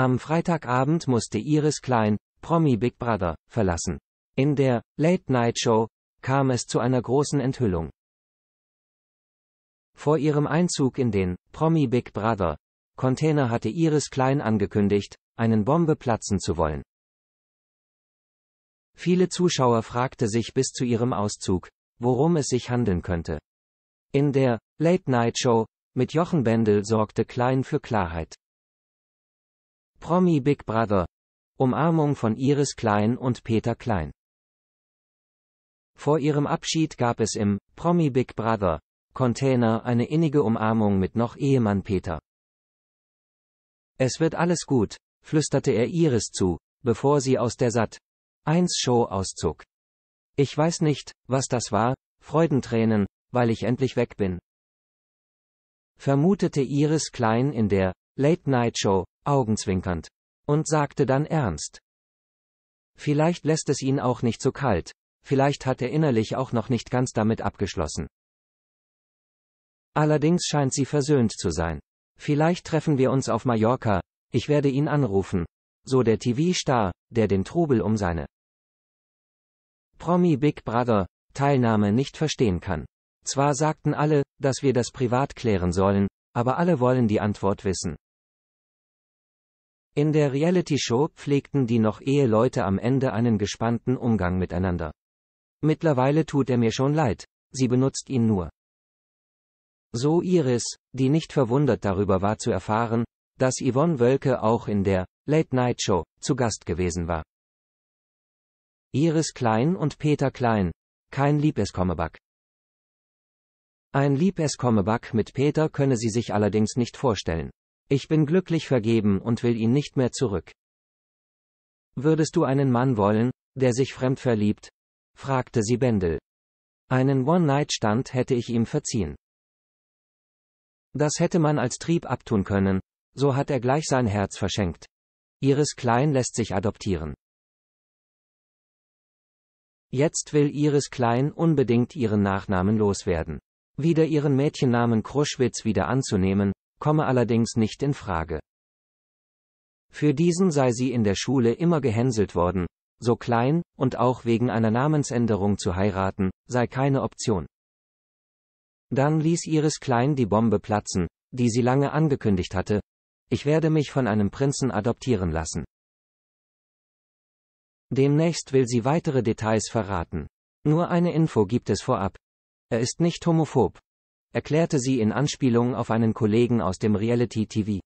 Am Freitagabend musste Iris Klein, Promi Big Brother, verlassen. In der Late Night Show kam es zu einer großen Enthüllung. Vor ihrem Einzug in den Promi Big Brother Container hatte Iris Klein angekündigt, einen Bombe platzen zu wollen. Viele Zuschauer fragte sich bis zu ihrem Auszug, worum es sich handeln könnte. In der Late Night Show mit Jochen Bendel sorgte Klein für Klarheit. Promi Big Brother. Umarmung von Iris Klein und Peter Klein. Vor ihrem Abschied gab es im Promi Big Brother Container eine innige Umarmung mit noch Ehemann Peter. Es wird alles gut, flüsterte er Iris zu, bevor sie aus der Sat 1 Show auszog. Ich weiß nicht, was das war, Freudentränen, weil ich endlich weg bin. Vermutete Iris Klein in der Late Night Show, augenzwinkernd, und sagte dann ernst. Vielleicht lässt es ihn auch nicht so kalt, vielleicht hat er innerlich auch noch nicht ganz damit abgeschlossen. Allerdings scheint sie versöhnt zu sein. Vielleicht treffen wir uns auf Mallorca, ich werde ihn anrufen, so der TV-Star, der den Trubel um seine Promi Big Brother Teilnahme nicht verstehen kann. Zwar sagten alle, dass wir das privat klären sollen, aber alle wollen die Antwort wissen. In der Reality-Show pflegten die noch Eheleute am Ende einen gespannten Umgang miteinander. Mittlerweile tut er mir schon leid, sie benutzt ihn nur. So Iris, die nicht verwundert darüber war zu erfahren, dass Yvonne Wölke auch in der Late Night Show zu Gast gewesen war. Iris Klein und Peter Klein. Kein Liebeskommebacke. Ein Liebeskommebacke mit Peter könne sie sich allerdings nicht vorstellen. Ich bin glücklich vergeben und will ihn nicht mehr zurück. Würdest du einen Mann wollen, der sich fremd verliebt? fragte sie Bendel. Einen One-Night-Stand hätte ich ihm verziehen. Das hätte man als Trieb abtun können, so hat er gleich sein Herz verschenkt. Iris Klein lässt sich adoptieren. Jetzt will Iris Klein unbedingt ihren Nachnamen loswerden. Wieder ihren Mädchennamen Kruschwitz wieder anzunehmen, komme allerdings nicht in Frage. Für diesen sei sie in der Schule immer gehänselt worden, so klein, und auch wegen einer Namensänderung zu heiraten, sei keine Option. Dann ließ Iris Klein die Bombe platzen, die sie lange angekündigt hatte. Ich werde mich von einem Prinzen adoptieren lassen. Demnächst will sie weitere Details verraten. Nur eine Info gibt es vorab. Er ist nicht homophob erklärte sie in Anspielung auf einen Kollegen aus dem Reality-TV.